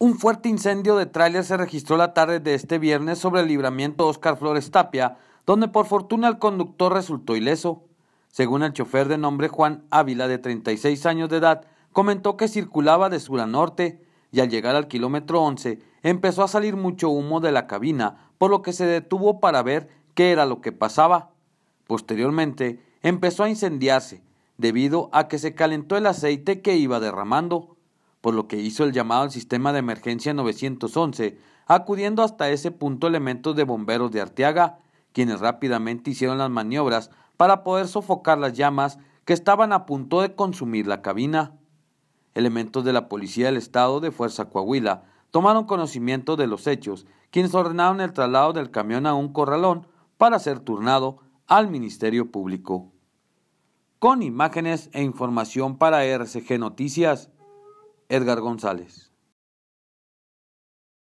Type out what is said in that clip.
Un fuerte incendio de tráiler se registró la tarde de este viernes sobre el libramiento Oscar Flores Tapia, donde por fortuna el conductor resultó ileso. Según el chofer de nombre Juan Ávila, de 36 años de edad, comentó que circulaba de sur a norte y al llegar al kilómetro 11 empezó a salir mucho humo de la cabina, por lo que se detuvo para ver qué era lo que pasaba. Posteriormente empezó a incendiarse, debido a que se calentó el aceite que iba derramando por lo que hizo el llamado al sistema de emergencia 911, acudiendo hasta ese punto elementos de bomberos de Arteaga, quienes rápidamente hicieron las maniobras para poder sofocar las llamas que estaban a punto de consumir la cabina. Elementos de la Policía del Estado de Fuerza Coahuila tomaron conocimiento de los hechos, quienes ordenaron el traslado del camión a un corralón para ser turnado al Ministerio Público. Con imágenes e información para RCG Noticias, Edgar González.